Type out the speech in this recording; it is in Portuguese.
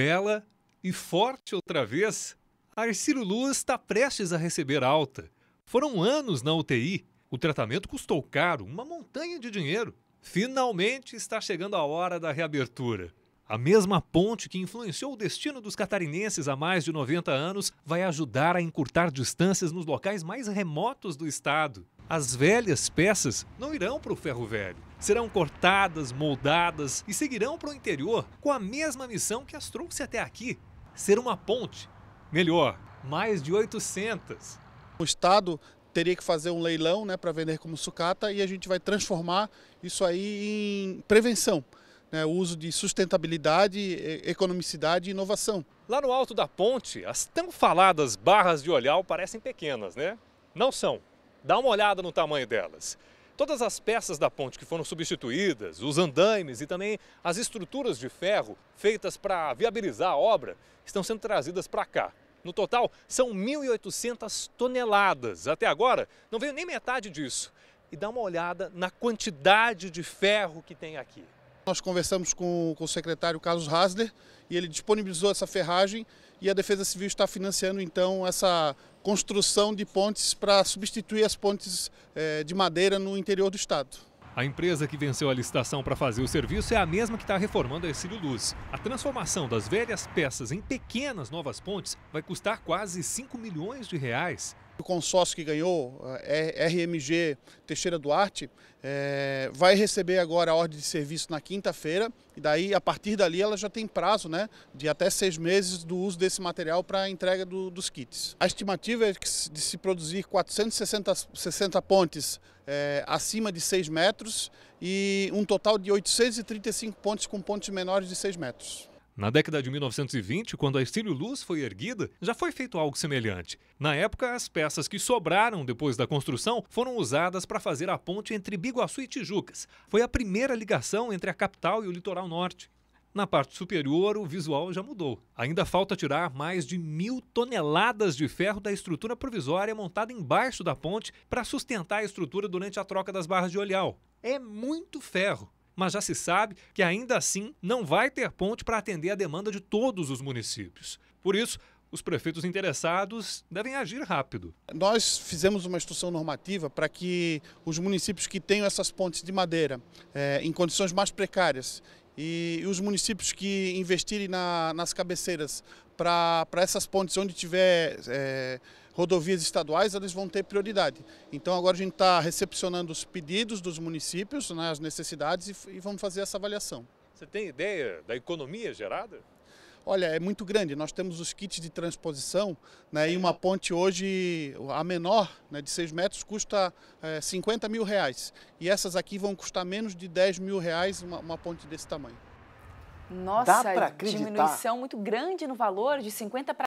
bela e forte outra vez, Arcílio Luz está prestes a receber alta. Foram anos na UTI. O tratamento custou caro, uma montanha de dinheiro. Finalmente está chegando a hora da reabertura. A mesma ponte que influenciou o destino dos catarinenses há mais de 90 anos vai ajudar a encurtar distâncias nos locais mais remotos do estado as velhas peças não irão para o ferro velho. Serão cortadas, moldadas e seguirão para o interior com a mesma missão que as trouxe até aqui: ser uma ponte. Melhor, mais de 800. O Estado teria que fazer um leilão né, para vender como sucata e a gente vai transformar isso aí em prevenção. Né, o uso de sustentabilidade, economicidade e inovação. Lá no alto da ponte, as tão faladas barras de olhal parecem pequenas, né? Não são. Dá uma olhada no tamanho delas. Todas as peças da ponte que foram substituídas, os andaimes e também as estruturas de ferro feitas para viabilizar a obra, estão sendo trazidas para cá. No total, são 1.800 toneladas. Até agora, não veio nem metade disso. E dá uma olhada na quantidade de ferro que tem aqui. Nós conversamos com, com o secretário Carlos Hasler e ele disponibilizou essa ferragem e a Defesa Civil está financiando então essa construção de pontes para substituir as pontes é, de madeira no interior do estado. A empresa que venceu a licitação para fazer o serviço é a mesma que está reformando a Exílio Luz. A transformação das velhas peças em pequenas novas pontes vai custar quase 5 milhões de reais. O consórcio que ganhou, eh, RMG Teixeira Duarte, é, vai receber agora a ordem de serviço na quinta-feira e daí, a partir dali, ela já tem prazo né, de até seis meses do uso desse material para a entrega do, dos kits. A estimativa é de se produzir 460 pontes é, acima de 6 metros e um total de 835 pontes com pontes menores de 6 metros. Na década de 1920, quando a Estílio Luz foi erguida, já foi feito algo semelhante. Na época, as peças que sobraram depois da construção foram usadas para fazer a ponte entre Biguaçu e Tijucas. Foi a primeira ligação entre a capital e o litoral norte. Na parte superior, o visual já mudou. Ainda falta tirar mais de mil toneladas de ferro da estrutura provisória montada embaixo da ponte para sustentar a estrutura durante a troca das barras de olhal. É muito ferro mas já se sabe que ainda assim não vai ter ponte para atender a demanda de todos os municípios. Por isso, os prefeitos interessados devem agir rápido. Nós fizemos uma instrução normativa para que os municípios que tenham essas pontes de madeira é, em condições mais precárias e os municípios que investirem na, nas cabeceiras para essas pontes onde tiver é, rodovias estaduais, eles vão ter prioridade. Então agora a gente está recepcionando os pedidos dos municípios, né, as necessidades e, e vamos fazer essa avaliação. Você tem ideia da economia gerada? Olha, é muito grande. Nós temos os kits de transposição né, e uma ponte hoje, a menor, né, de 6 metros, custa é, eh, 50 mil reais. E essas aqui vão custar menos de 10 mil reais uma, uma ponte desse tamanho. Nossa, diminuição muito grande no valor, de 50 para